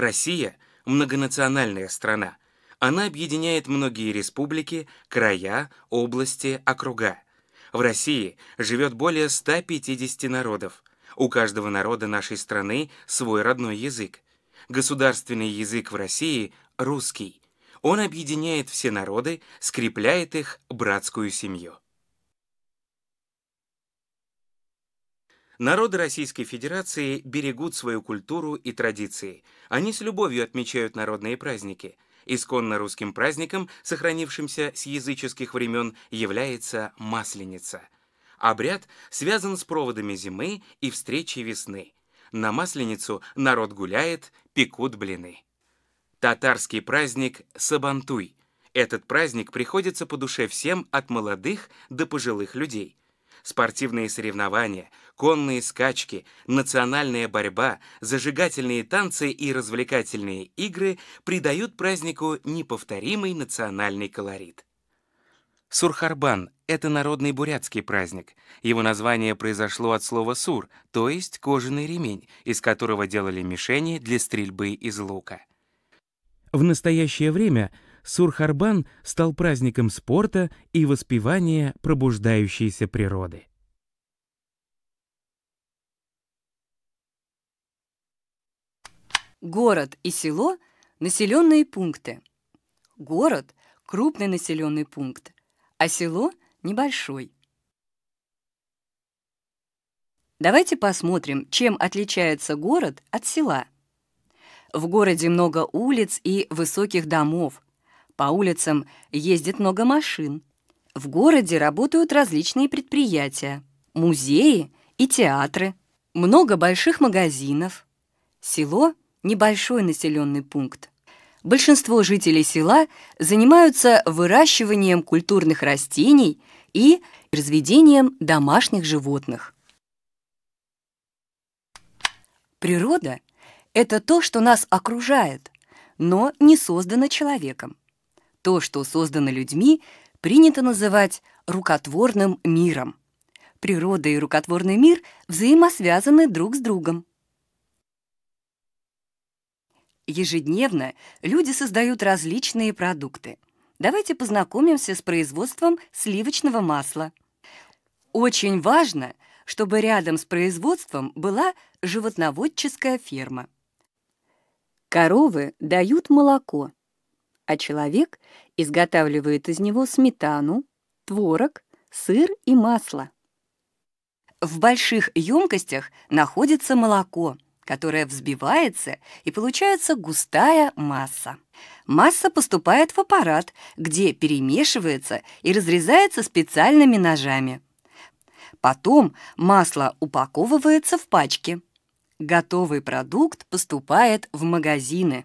Россия – многонациональная страна. Она объединяет многие республики, края, области, округа. В России живет более 150 народов. У каждого народа нашей страны свой родной язык. Государственный язык в России – русский. Он объединяет все народы, скрепляет их братскую семью. Народы Российской Федерации берегут свою культуру и традиции. Они с любовью отмечают народные праздники. Исконно русским праздником, сохранившимся с языческих времен, является Масленица. Обряд связан с проводами зимы и встречей весны. На Масленицу народ гуляет, пекут блины. Татарский праздник Сабантуй. Этот праздник приходится по душе всем от молодых до пожилых людей спортивные соревнования, конные скачки, национальная борьба, зажигательные танцы и развлекательные игры придают празднику неповторимый национальный колорит. Сурхарбан — это народный бурятский праздник. Его название произошло от слова «сур», то есть кожаный ремень, из которого делали мишени для стрельбы из лука. В настоящее время — Сурхарбан стал праздником спорта и воспевания пробуждающейся природы. Город и село – населенные пункты. Город – крупный населенный пункт, а село – небольшой. Давайте посмотрим, чем отличается город от села. В городе много улиц и высоких домов – по улицам ездит много машин. В городе работают различные предприятия, музеи и театры, много больших магазинов. Село — небольшой населенный пункт. Большинство жителей села занимаются выращиванием культурных растений и разведением домашних животных. Природа — это то, что нас окружает, но не создано человеком. То, что создано людьми, принято называть рукотворным миром. Природа и рукотворный мир взаимосвязаны друг с другом. Ежедневно люди создают различные продукты. Давайте познакомимся с производством сливочного масла. Очень важно, чтобы рядом с производством была животноводческая ферма. Коровы дают молоко а человек изготавливает из него сметану, творог, сыр и масло. В больших емкостях находится молоко, которое взбивается и получается густая масса. Масса поступает в аппарат, где перемешивается и разрезается специальными ножами. Потом масло упаковывается в пачки. Готовый продукт поступает в магазины.